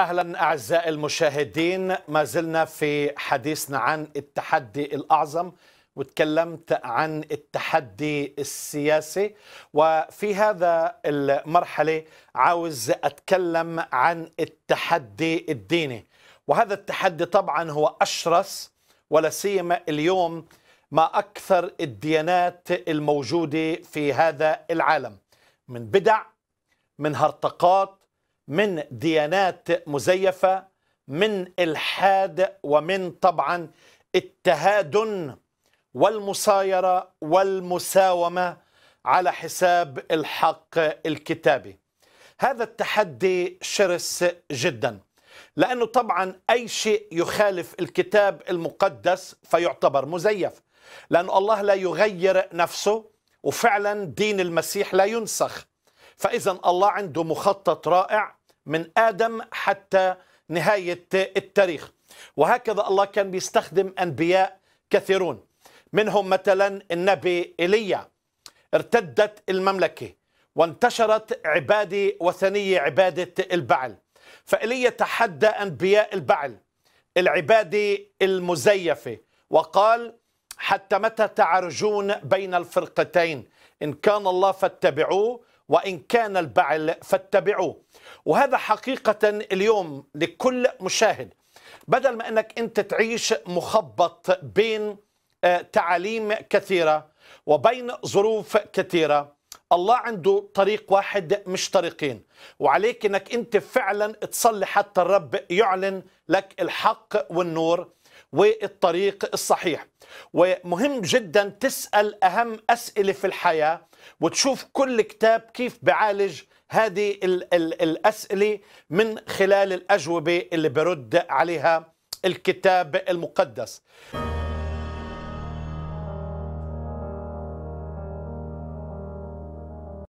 اهلا اعزائي المشاهدين ما زلنا في حديثنا عن التحدي الاعظم وتكلمت عن التحدي السياسي وفي هذا المرحله عاوز اتكلم عن التحدي الديني وهذا التحدي طبعا هو اشرس ولا سيما اليوم ما اكثر الديانات الموجوده في هذا العالم من بدع من هرطقات من ديانات مزيفة من الحاد ومن طبعا التهادن والمصايرة والمساومة على حساب الحق الكتابي هذا التحدي شرس جدا لأنه طبعا أي شيء يخالف الكتاب المقدس فيعتبر مزيف لأن الله لا يغير نفسه وفعلا دين المسيح لا ينسخ فإذا الله عنده مخطط رائع من آدم حتى نهاية التاريخ وهكذا الله كان بيستخدم أنبياء كثيرون منهم مثلا النبي إيليا ارتدت المملكة وانتشرت عبادة وثنية عبادة البعل فإيليا تحدى أنبياء البعل العبادة المزيفة وقال حتى متى تعرجون بين الفرقتين إن كان الله فاتبعوه وإن كان البعل فاتبعوه وهذا حقيقة اليوم لكل مشاهد بدل ما أنك أنت تعيش مخبط بين آه، تعاليم كثيرة وبين ظروف كثيرة الله عنده طريق واحد مش طريقين وعليك أنك أنت فعلا تصلي حتى الرب يعلن لك الحق والنور والطريق الصحيح ومهم جدا تسأل أهم أسئلة في الحياة وتشوف كل كتاب كيف بعالج هذه الـ الـ الأسئلة من خلال الأجوبة اللي برد عليها الكتاب المقدس